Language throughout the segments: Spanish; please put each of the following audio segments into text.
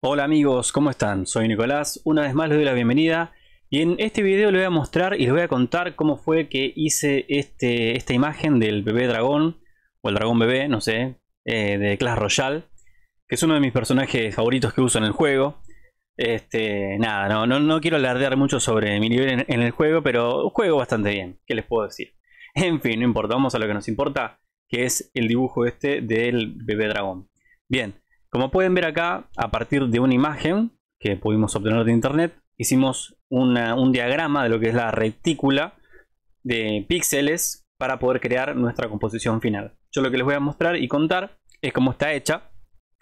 Hola amigos, ¿cómo están? Soy Nicolás, una vez más les doy la bienvenida y en este video les voy a mostrar y les voy a contar cómo fue que hice este, esta imagen del bebé dragón o el dragón bebé, no sé, eh, de Clash Royale que es uno de mis personajes favoritos que uso en el juego. Este, nada, no, no, quiero alardear mucho sobre mi nivel en, en, el juego, pero juego bastante bien, ¿qué les puedo decir? En fin, no importa, vamos a lo que nos importa, que es el dibujo este del bebé dragón. Bien, como pueden ver acá, a partir de una imagen que pudimos obtener de internet, hicimos un diagrama de lo que es la retícula de píxeles para poder crear nuestra composición final. Yo lo que les voy a mostrar y contar es cómo está hecha.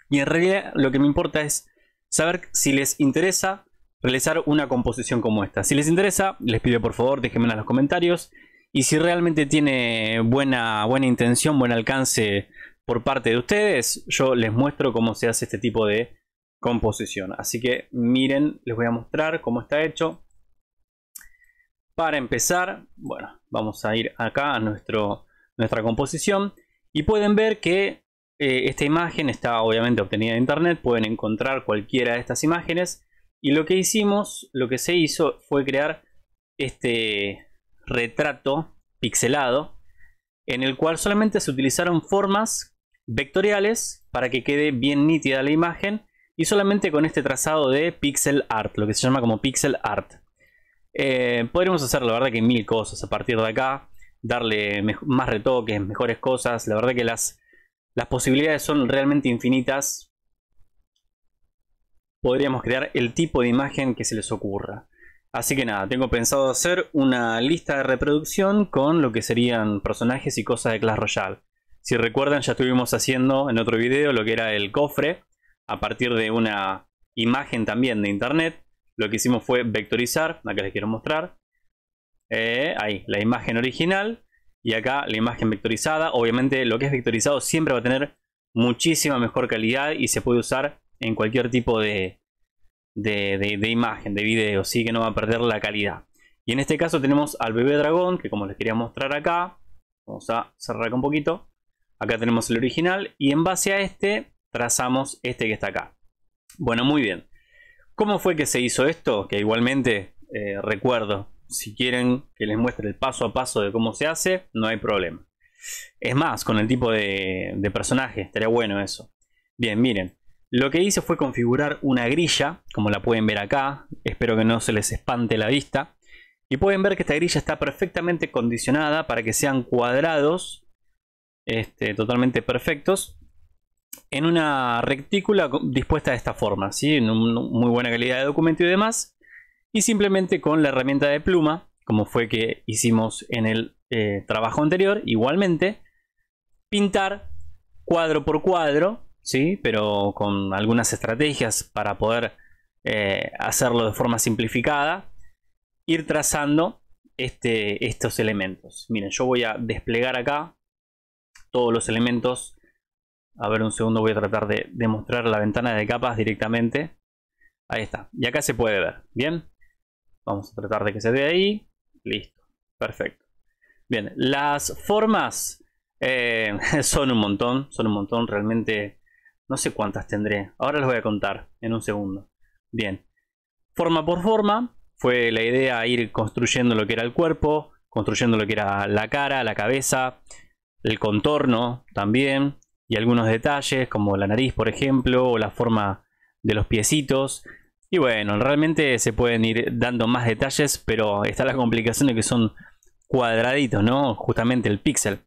Y en realidad lo que me importa es saber si les interesa realizar una composición como esta. Si les interesa, les pido por favor déjenme en los comentarios. Y si realmente tiene buena, buena intención, buen alcance por parte de ustedes, yo les muestro cómo se hace este tipo de composición. Así que miren, les voy a mostrar cómo está hecho. Para empezar, bueno, vamos a ir acá a nuestro, nuestra composición y pueden ver que eh, esta imagen está obviamente obtenida de internet, pueden encontrar cualquiera de estas imágenes y lo que hicimos, lo que se hizo fue crear este retrato pixelado en el cual solamente se utilizaron formas vectoriales para que quede bien nítida la imagen y solamente con este trazado de pixel art, lo que se llama como pixel art. Eh, podríamos hacer la verdad que mil cosas a partir de acá, darle más retoques, mejores cosas, la verdad que las, las posibilidades son realmente infinitas. Podríamos crear el tipo de imagen que se les ocurra. Así que nada, tengo pensado hacer una lista de reproducción con lo que serían personajes y cosas de Clash Royale. Si recuerdan, ya estuvimos haciendo en otro video lo que era el cofre a partir de una imagen también de internet. Lo que hicimos fue vectorizar, acá les quiero mostrar. Eh, ahí, la imagen original y acá la imagen vectorizada. Obviamente lo que es vectorizado siempre va a tener muchísima mejor calidad y se puede usar en cualquier tipo de, imagen, de video, Así que no va a perder la calidad. Y en este caso tenemos al bebé dragón, que como les quería mostrar acá, vamos a cerrar acá un poquito. Acá tenemos el original y en base a este trazamos este que está acá. Bueno, muy bien. ¿Cómo fue que se hizo esto? Que igualmente eh, recuerdo, si quieren que les muestre el paso a paso de cómo se hace, no hay problema. Es más, con el tipo de, de personaje, estaría bueno eso. Bien, miren, lo que hice fue configurar una grilla, como la pueden ver acá, espero que no se les espante la vista. Y pueden ver que esta grilla está perfectamente condicionada para que sean cuadrados este, totalmente perfectos en una rectícula dispuesta de esta forma, ¿sí? en muy buena calidad de documento y demás. Y simplemente con la herramienta de pluma, como fue que hicimos en el eh, trabajo anterior, igualmente, pintar cuadro por cuadro, ¿sí? pero con algunas estrategias para poder eh, hacerlo de forma simplificada, ir trazando este, estos elementos. Miren, yo voy a desplegar acá todos los elementos. A ver, un segundo voy a tratar de, demostrar la ventana de capas directamente. Ahí está. Y acá se puede ver. Bien. Vamos a tratar de que se vea ahí. Listo. Perfecto. Bien. Las formas eh, son un montón. Son un montón. Realmente no sé cuántas tendré. Ahora les voy a contar en un segundo. Bien. Forma por forma. Fue la idea ir construyendo lo que era el cuerpo. Construyendo lo que era la cara, la cabeza el contorno también y algunos detalles como la nariz por ejemplo o la forma de los piecitos y bueno, realmente se pueden ir dando más detalles, pero está la complicación de que son cuadraditos, ¿no? Justamente el píxel.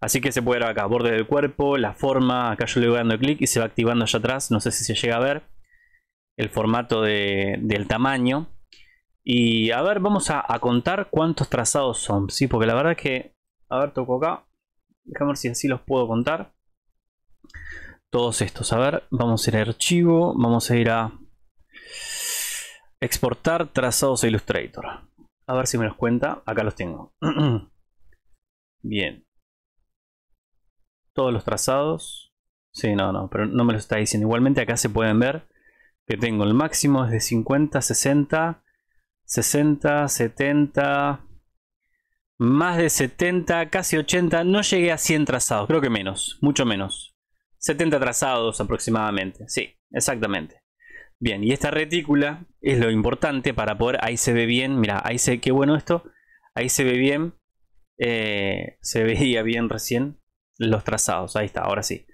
Así que se puede ver acá, borde del cuerpo, la forma, acá yo le voy dando clic y se va activando allá atrás, no sé si se llega a ver el formato del tamaño. Y a ver, vamos a, a, contar cuántos trazados son, ¿sí? Porque la verdad es que, a ver, toco acá, Déjame ver si así los puedo contar. Todos estos. A ver, vamos a ir a archivo. Vamos a ir a exportar trazados a e Illustrator. A ver si me los cuenta. Acá los tengo. Bien. Todos los trazados. Sí, no, no, pero no me lo está diciendo. Igualmente acá se pueden ver que tengo el máximo es de 50, 60, 60, 70, más de 70, casi 80, no llegué a 100 trazados, creo que menos, mucho menos. 70 trazados aproximadamente, sí, exactamente. Bien, y esta retícula es lo importante para poder, ahí se ve bien, mira, ahí se, qué bueno esto, ahí se ve bien, eh, se veía bien recién los trazados, ahí está, ahora sí.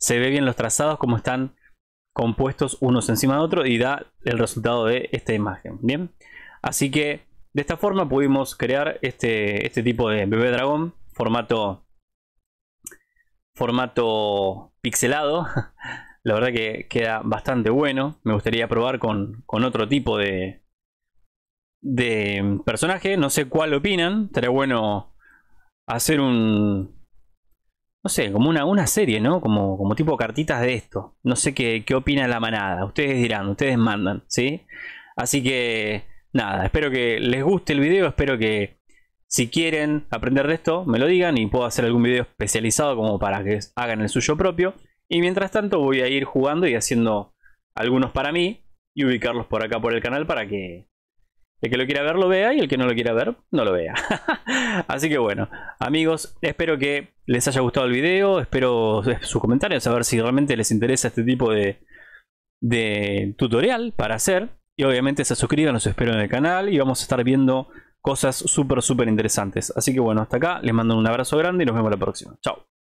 Se ve bien los trazados como están compuestos unos encima de otro y da el resultado de esta imagen, ¿bien? Así que de esta forma pudimos crear este, este tipo de bebé dragón, formato, formato pixelado. La verdad que queda bastante bueno. Me gustaría probar con, otro tipo de, de personaje. No sé cuál opinan. Estaría bueno hacer un, no sé, como una, una serie, ¿no? Como, como tipo cartitas de esto. No sé qué, qué opina la manada. Ustedes dirán, ustedes mandan, ¿sí? Así que nada, espero que les guste el video, espero que si quieren aprender de esto, me lo digan y puedo hacer algún video especializado como para que hagan el suyo propio. Y mientras tanto voy a ir jugando y haciendo algunos para mí y ubicarlos por acá por el canal para que el que lo quiera ver lo vea y el que no lo quiera ver no lo vea. Así que bueno, amigos, espero que les haya gustado el video, espero sus comentarios, a ver si realmente les interesa este tipo de, de tutorial para hacer. Y obviamente se suscriban, los espero en el canal y vamos a estar viendo cosas súper, súper interesantes. Así que bueno, hasta acá, les mando un abrazo grande y nos vemos la próxima. Chao.